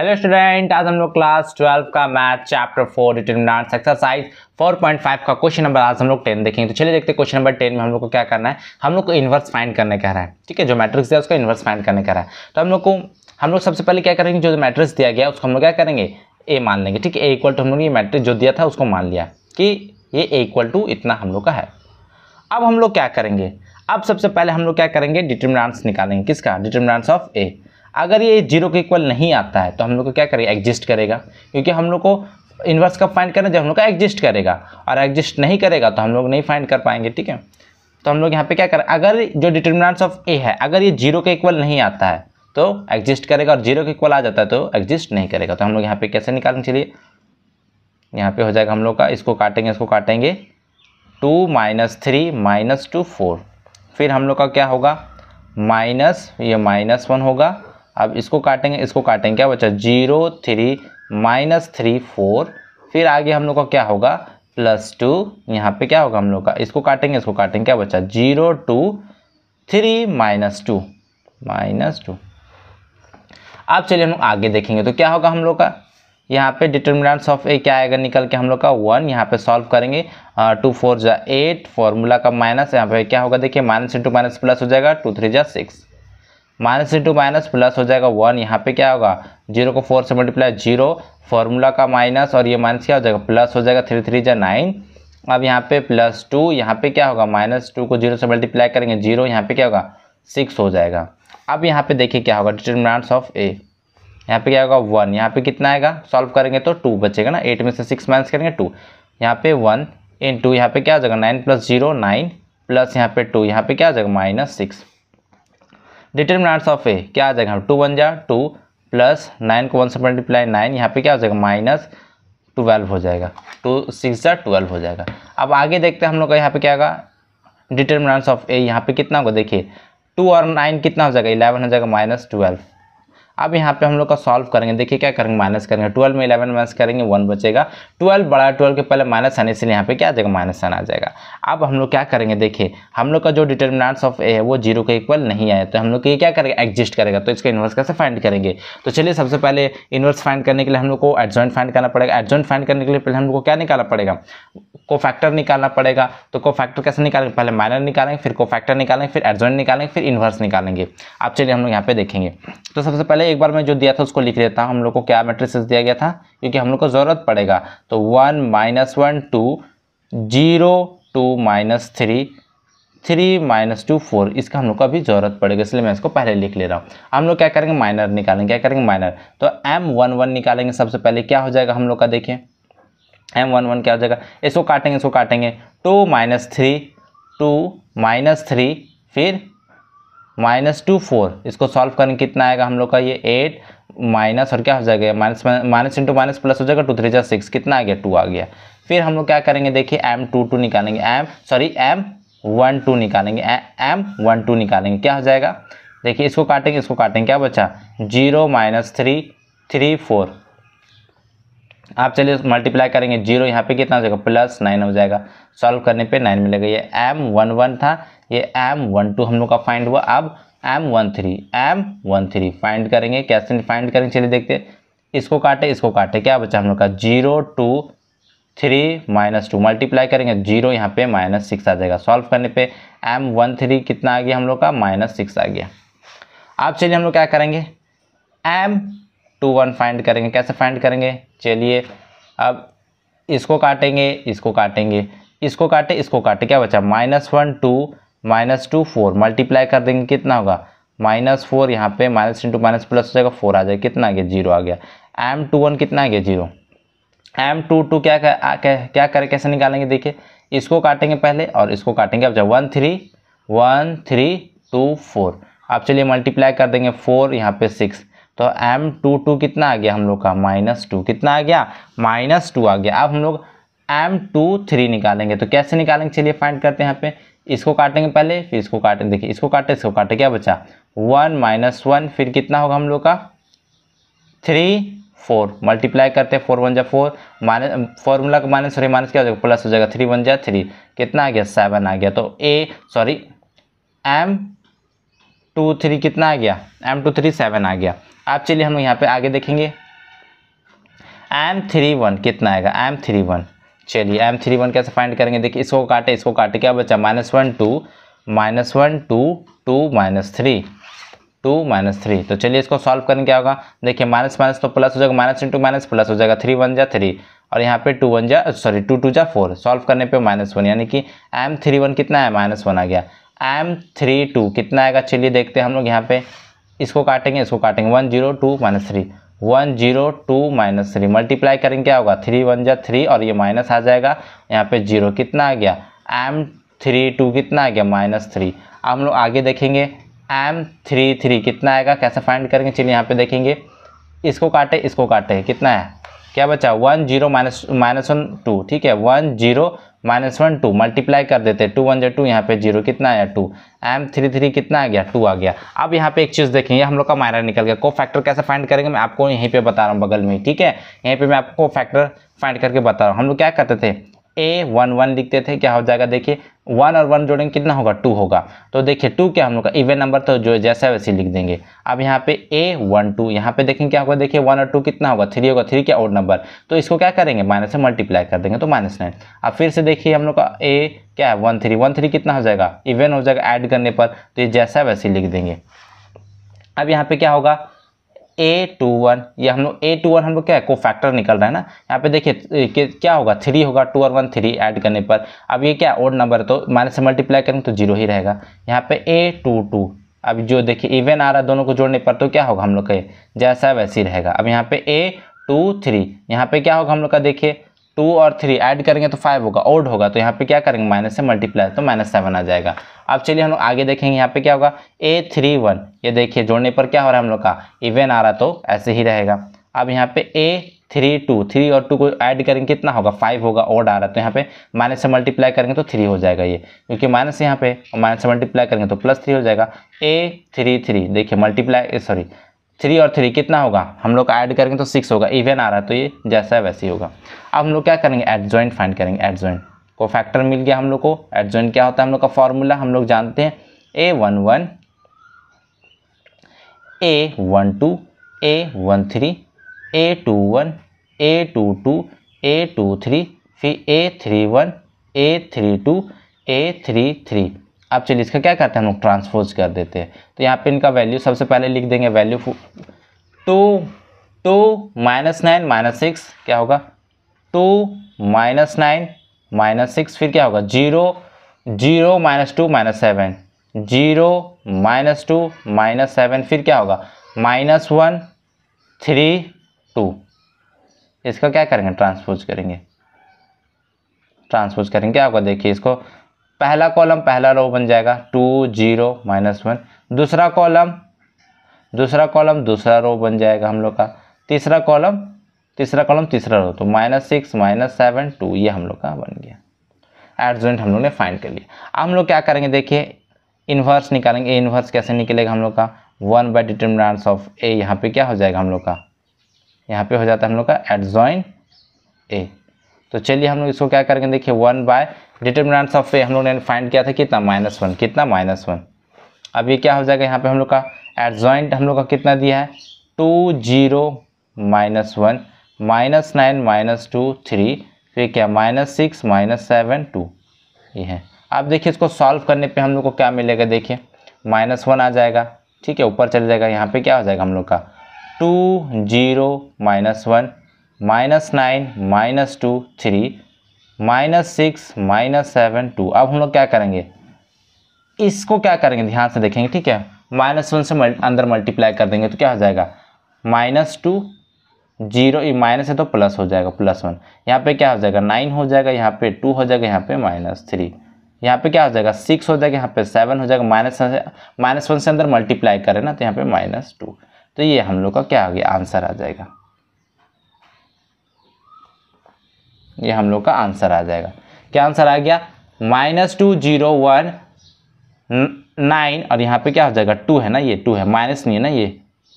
hello student आज हम लोग क्लास ट्वेल्व का math chapter four determinants exercise 4.5 का क्वेश्चन नंबर आज हम लोग टेन देखेंगे तो चलिए देखते हैं क्वेश्चन नंबर टेन में हम लोग को क्या करना है हम लोग को इन्वर्स फाइंड करने कह रहा है ठीक है जो मैट्रिक्स दिया उसका इन्वर्स फाइंड करने कह रहा है तो हम लोग को हम लोग सबसे पहले क्या करेंगे जो मैट्रिक्स दिया गया उसको हम लोग क्या करेंगे ए मान लेंगे ठीक है ए इक्वल टू हम लोग ये मैट्रिक्स जो दिया था उसको मान लिया कि ये ए इक्वल टू इतना हम लोग का है अब हम लोग क्या करेंगे अब सबसे पहले हम लोग क्या करेंगे डिटर्मिनेंट्स निकालेंगे किसका डिटर्मिनेंट्स ऑफ ए अगर ये जीरो के इक्वल नहीं आता है तो हम लोग को क्या करेगा एग्जिस्ट करेगा क्योंकि हम लोग को इन्वर्स कब फाइंड करना जब हम लोग का एग्जिस्ट करेगा और एग्जिस्ट नहीं करेगा तो हम लोग नहीं फाइंड कर पाएंगे ठीक है तो हम लोग यहाँ पे क्या करें अगर जो डिटर्मिनेंट्स ऑफ ए है अगर ये जीरो के इक्वल नहीं आता है तो एग्जिस्ट करेगा और जीरो के इक्वल आ जाता है तो एग्जिस्ट नहीं करेगा तो हम लोग यहाँ पे कैसे निकालने चलिए यहाँ पे हो जाएगा हम लोग का इसको काटेंगे इसको काटेंगे two minus three minus two four फिर हम लोग का क्या होगा माइनस ये माइनस वन होगा अब इसको काटेंगे इसको काटेंगे क्या बचा zero three minus three four फिर आगे हम लोग का क्या होगा प्लस टू यहाँ पे क्या होगा हम लोग का इसको काटेंगे इसको काटेंगे क्या बचा zero two three minus two minus two अब चलिए हम लोग आगे देखेंगे तो क्या होगा हम लोग का यहाँ पे डिटर्मिनेंट्स ऑफ ए क्या आएगा निकल के हम लोग का वन यहाँ पे सॉल्व करेंगे टू फोर जा एट फॉर्मूला का माइनस यहाँ पे क्या होगा देखिए माइनस इंटू माइनस प्लस हो जाएगा टू थ्री जा six minus into minus plus हो जाएगा वन यहाँ पे क्या होगा जीरो को फोर से मल्टीप्लाई जीरो फॉर्मूला का माइनस और ये माइनस क्या हो जाएगा प्लस हो जाएगा थ्री थ्री जा नाइन अब यहाँ पे प्लस टू यहाँ पे क्या होगा माइनस टू को जीरो से मल्टीप्लाई करेंगे जीरो यहाँ पे क्या होगा सिक्स हो जाएगा अब यहाँ पे देखिए क्या होगा डिटर्मिनाट्स ऑफ ए यहाँ पे क्या होगा वन यहाँ पे कितना आएगा सॉल्व करेंगे तो टू बचेगा ना एट में से सिक्स माइनस करेंगे टू यहाँ पे वन इन टू यहाँ पे क्या हो जाएगा nine plus zero nine plus यहाँ पे टू यहाँ पे क्या हो जाएगा minus six determinants of A क्या आ जाएगा टू वन जा टू प्लस नाइन को वन से मल्टीप्लाई नाइन यहाँ पे क्या हो जाएगा माइनस ट्वेल्व हो जाएगा टू सिक्स जा ट्वेल्व हो जाएगा अब आगे देखते हैं हम लोग का यहाँ पे क्या होगा डिटर्मिनाट्स ऑफ ए यहाँ पे कितना होगा देखिए टू और नाइन कितना हो जाएगा इलेवन हो जाएगा माइनस ट्वेल्व अब यहाँ पे हम लोग का सॉल्व करेंगे देखिए क्या करेंगे माइनस करेंगे ट्वेल्व में इलेवन माइनस करेंगे वन बचेगा ट्वेल्व बड़ा ट्वेल्व के पहले माइनस आने से यहाँ पे क्या आ जाएगा माइनस आन आ जाएगा अब हम लोग क्या करेंगे देखिए हम लोग का जो डिटर्मिनाट्स ऑफ ए है वो जीरो के इक्वल नहीं आया तो हम लोग ये क्या करेंगे एग्जिस्ट करेगा तो इसका इन्वर्स कैसे फाइंड करेंगे तो चलिए सबसे पहले इन्वर्स फाइंड करने के लिए हम लोग को एडजॉइंट फाइंड करना पड़ेगा एडजॉइंट फाइंड करने के लिए पहले हम लोग को क्या निकालना पड़ेगा को फैक्टर निकालना पड़ेगा तो को फैक्टर कैसे निकालेंगे पहले माइनर निकालेंगे फिर को फैक्टर निकालेंगे फिर एडजॉइंट निकालेंगे फिर इन्वर्स निकालेंगे आप चलिए हम लोग यहाँ पे देखेंगे तो सबसे पहले एक बार मैं जो दिया था उसको लिख लेता हूँ हम लोग को क्या मेट्रिक्स दिया गया था क्योंकि हम लोग को ज़रूरत पड़ेगा तो one minus one two zero two minus three three minus two four इसका हम लोग को अभी ज़रूरत पड़ेगी इसलिए मैं इसको पहले लिख ले रहा हूँ हम लोग क्या करेंगे माइनर निकालेंगे क्या करेंगे माइनर तो एम वन वन निकालेंगे सबसे पहले क्या हो जाएगा हम लोग का देखें एम वन वन क्या हो जाएगा इसको काटेंगे इसको काटेंगे two minus three two minus three फिर माइनस टू फोर इसको सॉल्व करने कितना आएगा हम लोग का ये एट माइनस और क्या हो जाएगा minus minus into minus plus हो जाएगा टू थ्री जा सिक्स कितना आ गया टू आ गया फिर हम लोग क्या करेंगे देखिए एम टू टू निकालेंगे M sorry M one two निकालेंगे एम वन टू निकालेंगे क्या हो जाएगा देखिए इसको काटेंगे इसको काटेंगे क्या बचा zero minus three three four आप चलिए मल्टीप्लाई करेंगे जीरो यहाँ पे कितना हो जाएगा प्लस नाइन हो जाएगा सॉल्व करने पे नाइन मिलेगा ये एम वन वन था ये एम वन टू हम लोग का फाइंड हुआ अब M one three M one three find करेंगे कैसे फाइंड करेंगे चलिए देखते इसको काटे इसको काटे क्या बचा हम लोग का zero two three minus two multiply करेंगे जीरो यहाँ पे माइनस सिक्स आ जाएगा सॉल्व करने पे एम वन थ्री कितना आ गया हम लोग का माइनस सिक्स आ गया अब चलिए हम लोग क्या करेंगे एम टू वन फाइंड करेंगे कैसे फाइंड करेंगे चलिए अब इसको काटेंगे इसको काटेंगे इसको काटे इसको काटे क्या बचा minus one two minus two four multiply कर देंगे कितना होगा माइनस फोर यहाँ पे माइनस इंटू माइनस प्लस हो जाएगा फोर आ जाएगा कितना आ गया जीरो आ गया एम टू वन कितना आ गया जीरो एम टू टू क्या कर, आ, क्या करें कैसे निकालेंगे देखिए इसको काटेंगे पहले और इसको काटेंगे अब जब one three one three two four आप चलिए मल्टीप्लाई कर देंगे फोर यहाँ पे सिक्स तो एम टू टू कितना आ गया हम लोग का माइनस टू कितना आ गया माइनस टू आ गया अब हम लोग एम टू थ्री निकालेंगे तो कैसे निकालेंगे चलिए फाइंड करते हैं यहाँ पे इसको काटेंगे पहले फिर इसको काटेंगे देखिए इसको काटे इसको काटे क्या बचा वन माइनस वन फिर कितना होगा हम लोग का थ्री फोर मल्टीप्लाई करते हैं फोर वन जा फोर माइनस फॉर्मूला का माइनस सॉरी माइनस क्या हो जाएगा प्लस हो जाएगा थ्री वन जा थ्री कितना आ गया सेवन आ गया तो A sorry M two three कितना आ गया एम टू थ्री सेवन आ गया आप चलिए हम यहाँ पे आगे देखेंगे एम थ्री वन कितना आएगा एम थ्री वन चलिए एम थ्री वन कैसे फाइंड करेंगे देखिए इसको काटे इसको काटे क्या बचा minus one two minus one two two minus three two minus three तो चलिए इसको सॉल्व करेंगे क्या होगा देखिए माइनस माइनस तो प्लस हो जाएगा माइनस इंटू माइनस प्लस हो जाएगा थ्री वन जा थ्री और यहाँ पे टू वन जा सॉरी टू टू जा फोर सॉल्व करने पे माइनस वन यानी कि एम थ्री वन कितना है माइनस वन आ गया एम थ्री टू कितना आएगा चलिए देखते हैं हम लोग यहाँ पे इसको काटेंगे इसको काटेंगे one zero two minus three one zero two minus three multiply करेंगे क्या होगा थ्री वन जा थ्री और ये माइनस आ जाएगा यहाँ पे जीरो कितना आ गया एम थ्री टू कितना आ गया माइनस थ्री हम लोग आगे देखेंगे एम थ्री थ्री कितना आएगा कैसे फाइंड करेंगे चलिए यहाँ पे देखेंगे इसको काटे इसको काटे कितना है क्या बचा one zero minus minus one two ठीक है one zero minus one two multiply कर देते टू वन जो टू यहाँ पे जीरो कितना आया टू एम थ्री थ्री कितना आ गया टू आ गया अब यहाँ पे एक चीज़ देखेंगे हम लोग का मायरा निकल गया को फैक्टर कैसे फाइंड करेंगे मैं आपको यहीं पे बता रहा हूँ बगल में ठीक है यहीं पे मैं आपको फैक्टर फाइंड करके बता रहा हूँ हम लोग क्या करते थे ए वन वन लिखते थे क्या हो जाएगा देखिए वन और वन जोड़ेंगे कितना होगा टू होगा तो देखिए टू क्या हम लोग का इवन नंबर तो जो जैसा वैसे लिख देंगे अब यहाँ पे ए वन टू यहाँ पे देखेंगे क्या होगा देखिए वन और टू कितना होगा थ्री होगा थ्री क्या और नंबर तो इसको क्या करेंगे माइनस से मल्टीप्लाई कर देंगे तो माइनस नाइन अब फिर से देखिए हम लोग का ए क्या है वन थ्री वन थ्री कितना हो जाएगा इवन हो जाएगा ऐड करने पर तो ये जैसा वैसे लिख देंगे अब यहाँ पे क्या होगा ए टू वन या हम लोग ए टू वन हम लोग क्या है को फैक्टर निकल रहा है ना यहाँ पे देखिए क्या होगा थ्री होगा टू और वन थ्री ऐड करने पर अब ये क्या ओड नंबर है तो माइनस से मल्टीप्लाई करेंगे तो जीरो ही रहेगा यहाँ पे ए टू टू अब जो देखिए इवन आ रहा है दोनों को जोड़ने पर तो क्या होगा हम लोग का जैसा वैसे ही रहेगा अब यहाँ पे ए टू थ्री यहाँ पे क्या होगा हम लोग का देखिए टू और थ्री ऐड करेंगे तो फाइव होगा ओड होगा तो यहाँ पे क्या करेंगे माइनस से मल्टीप्लाई तो माइनस सेवन आ जाएगा अब चलिए हम लोग आगे देखेंगे यहाँ पे क्या होगा ए थ्री वन ये देखिए जोड़ने पर क्या हो रहा है हम लोग का इवन आ रहा तो ऐसे ही रहेगा अब यहाँ पे ए थ्री टू थ्री और टू को ऐड करेंगे कितना होगा फाइव होगा ओड आ रहा है तो यहाँ पे माइनस से मल्टीप्लाई करेंगे तो थ्री हो जाएगा ये क्योंकि माइनस यहाँ पे और माइनस से मल्टीप्लाई करेंगे तो प्लस थ्री हो जाएगा ए थ्री थ्री देखिए मल्टीप्लाई सॉरी थ्री और थ्री कितना होगा हम लोग ऐड करेंगे तो सिक्स होगा इवन आ रहा है तो ये जैसा है वैसे ही होगा अब हम लोग क्या करेंगे एड ज्वाइंट फाइंड करेंगे एड ज्वाइंट को फैक्टर मिल गया हम लोग को एड जॉइंट क्या होता है हम लोग का फॉर्मूला हम लोग जानते हैं A one one A one two A one three A two one A two two A two three फिर A three one A three two A three three अब चलिए इसका क्या करते हैं हम लोग ट्रांसपोज कर देते हैं तो यहाँ पे इनका वैल्यू सबसे पहले लिख देंगे value two two minus nine minus six क्या होगा two minus nine minus six फिर क्या होगा zero zero minus two minus seven zero minus two minus seven फिर क्या होगा माइनस वन थ्री टू इसका क्या करेंगे ट्रांसपोज करेंगे ट्रांसपोज करेंगे क्या होगा देखिए इसको पहला कॉलम पहला रो बन जाएगा टू जीरो माइनस वन दूसरा कॉलम दूसरा कॉलम दूसरा रो बन जाएगा हम लोग का तीसरा कॉलम तीसरा कॉलम तीसरा रो तो minus six minus seven two ये हम लोग का बन गया एडजेंट हम लोग ने फाइंड कर लिया हम लोग क्या करेंगे देखिए इन्वर्स निकालेंगे इन्वर्स कैसे निकलेगा हम लोग का one by determinants of A यहाँ पे क्या हो जाएगा हम लोग का यहाँ पे हो जाता है हम लोग का एडजॉइन ए तो चलिए हम लोग इसको क्या करेंगे देखिए one by determinants of A हम लोग ने फाइंड किया था कितना माइनस वन कितना माइनस वन अब ये क्या हो जाएगा यहाँ पे हम लोग का एडजॉइंट हम लोग का कितना दिया है two zero minus one minus nine minus two three फिर क्या minus six minus seven two ये है अब देखिए इसको सॉल्व करने पे हम लोग को क्या मिलेगा देखिए माइनस वन आ जाएगा ठीक है ऊपर चले जाएगा यहाँ पे क्या हो जाएगा हम लोग का two zero minus one minus nine minus two three minus six minus seven two अब हम लोग क्या करेंगे इसको क्या करेंगे ध्यान से देखेंगे ठीक है माइनस वन से मल, अंदर मल्टीप्लाई कर देंगे तो क्या हो जाएगा माइनस टू जीरो माइनस है तो प्लस हो जाएगा प्लस वन यहाँ पे क्या हो जाएगा नाइन हो जाएगा यहाँ पे टू हो जाएगा यहाँ पे माइनस थ्री यहाँ पे क्या हो जाएगा सिक्स हो जाएगा यहाँ पे सेवन हो जाएगा माइनस माइनस वन से अंदर मल्टीप्लाई करें ना तो यहाँ पे माइनस टू तो ये हम लोग का क्या हो गया आंसर आ जाएगा ये हम लोग का आंसर आ जाएगा क्या आंसर आ गया minus two zero one nine और यहाँ पे क्या हो जाएगा टू है ना ये टू है माइनस नहीं है ना ये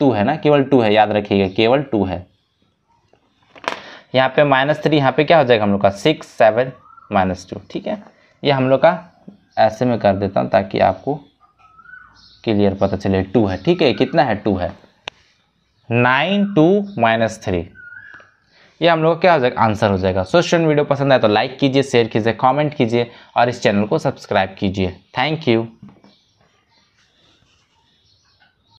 टू है ना केवल टू है याद रखिएगा केवल टू है यहाँ पे माइनस थ्री यहाँ पे क्या हो जाएगा हम लोग का सिक्स सेवन माइनस टू ठीक है ये हम लोग का ऐसे में कर देता हूँ ताकि आपको क्लियर पता चले टू है ठीक है कितना है टू है नाइन टू माइनस थ्री ये हम लोग क्या हो जाएगा आंसर हो जाएगा सो स्टूडेंट वीडियो पसंद आए तो लाइक कीजिए शेयर कीजिए कॉमेंट कीजिए और इस चैनल को सब्सक्राइब कीजिए थैंक यू